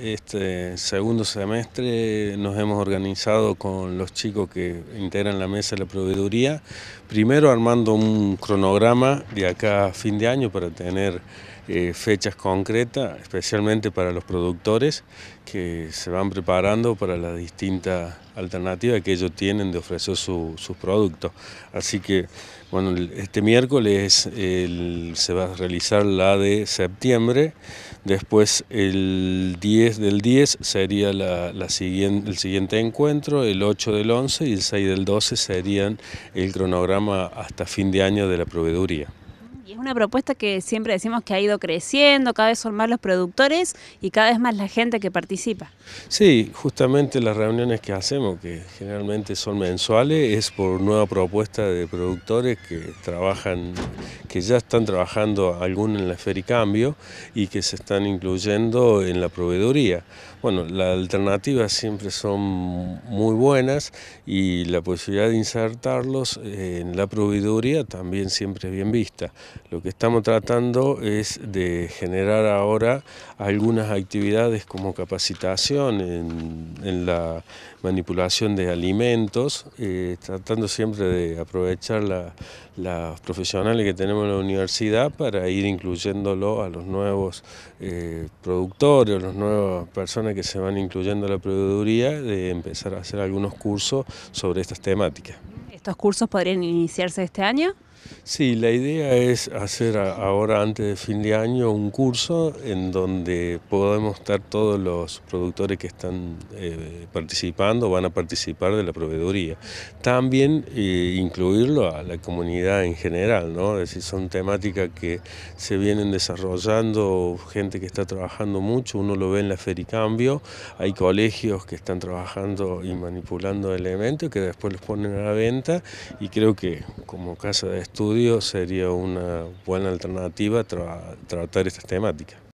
Este segundo semestre nos hemos organizado con los chicos que integran la mesa de la proveeduría, primero armando un cronograma de acá a fin de año para tener eh, fechas concretas, especialmente para los productores que se van preparando para las distintas alternativas que ellos tienen de ofrecer sus productos. Así que, bueno, este miércoles se va a realizar la de septiembre, después el 10 del 10 sería el siguiente encuentro, el 8 del 11 y el 6 del 12 serían el cronograma hasta fin de año de la proveeduría. Y es una propuesta que siempre decimos que ha ido creciendo, cada vez son más los productores y cada vez más la gente que participa. Sí, justamente las reuniones que hacemos, que generalmente son mensuales, es por nueva propuesta de productores que trabajan, que ya están trabajando algún en la Fericambio y que se están incluyendo en la proveeduría. Bueno, las alternativas siempre son muy buenas y la posibilidad de insertarlos en la proveeduría también siempre es bien vista. Lo que estamos tratando es de generar ahora algunas actividades como capacitación en, la manipulación de alimentos, eh, tratando siempre de aprovechar las profesionales que tenemos en la universidad para ir incluyéndolo a los nuevos eh, productores, a las nuevas personas que se van incluyendo a la proveeduría, de empezar a hacer algunos cursos sobre estas temáticas. ¿Estos cursos podrían iniciarse este año? Sí, la idea es hacer ahora antes de fin de año un curso en donde podemos estar todos los productores que están eh, participando, van a participar de la proveeduría. También eh, incluirlo a la comunidad en general, ¿no? Es decir, son temáticas que se vienen desarrollando, gente que está trabajando mucho, uno lo ve en la Fericambio, hay colegios que están trabajando y manipulando elementos que después los ponen a la venta y creo que como casa de esto estudio sería una buena alternativa para tratar estas temáticas.